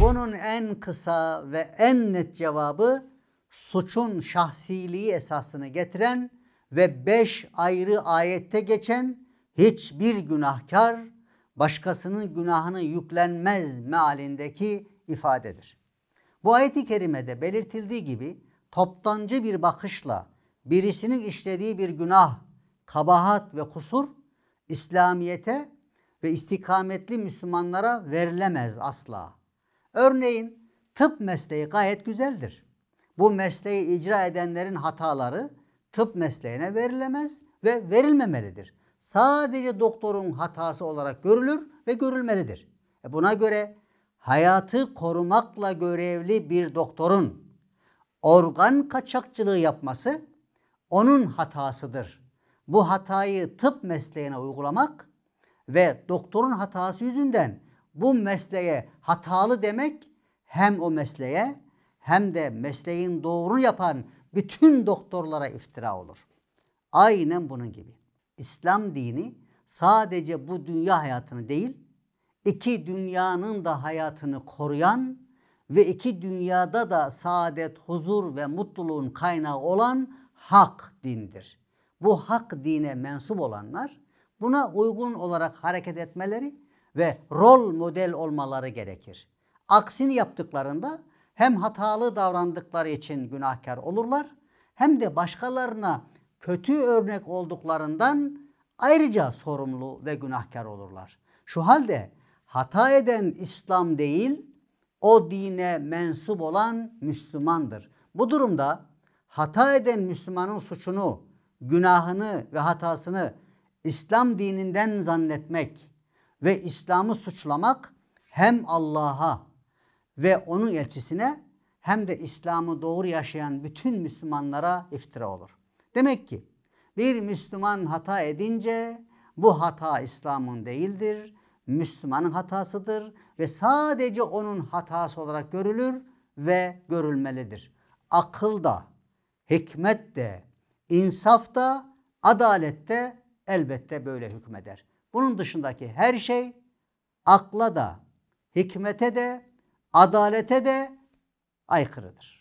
Bunun en kısa ve en net cevabı suçun şahsiliği esasını getiren ve beş ayrı ayette geçen hiçbir günahkar başkasının günahını yüklenmez mealindeki ifadedir. Bu ayeti kerimede belirtildiği gibi toptancı bir bakışla birisinin işlediği bir günah, kabahat ve kusur İslamiyete ve istikametli Müslümanlara verilemez asla. Örneğin tıp mesleği gayet güzeldir. Bu mesleği icra edenlerin hataları tıp mesleğine verilemez ve verilmemelidir. Sadece doktorun hatası olarak görülür ve görülmelidir. E buna göre hayatı korumakla görevli bir doktorun organ kaçakçılığı yapması onun hatasıdır. Bu hatayı tıp mesleğine uygulamak ve doktorun hatası yüzünden bu mesleğe hatalı demek hem o mesleğe hem de mesleğin doğru yapan bütün doktorlara iftira olur. Aynen bunun gibi. İslam dini sadece bu dünya hayatını değil, iki dünyanın da hayatını koruyan ve iki dünyada da saadet, huzur ve mutluluğun kaynağı olan hak dindir. Bu hak dine mensup olanlar buna uygun olarak hareket etmeleri ve rol model olmaları gerekir. Aksini yaptıklarında hem hatalı davrandıkları için günahkar olurlar hem de başkalarına kötü örnek olduklarından ayrıca sorumlu ve günahkar olurlar. Şu halde hata eden İslam değil o dine mensup olan Müslümandır. Bu durumda hata eden Müslümanın suçunu, günahını ve hatasını İslam dininden zannetmek ve İslam'ı suçlamak hem Allah'a ve onun elçisine hem de İslam'ı doğru yaşayan bütün Müslümanlara iftira olur. Demek ki bir Müslüman hata edince bu hata İslam'ın değildir. Müslümanın hatasıdır ve sadece onun hatası olarak görülür ve görülmelidir. Akıl da, hikmet de, insaf da, adalet de elbette böyle hükmeder. Bunun dışındaki her şey akla da, hikmete de, adalete de aykırıdır.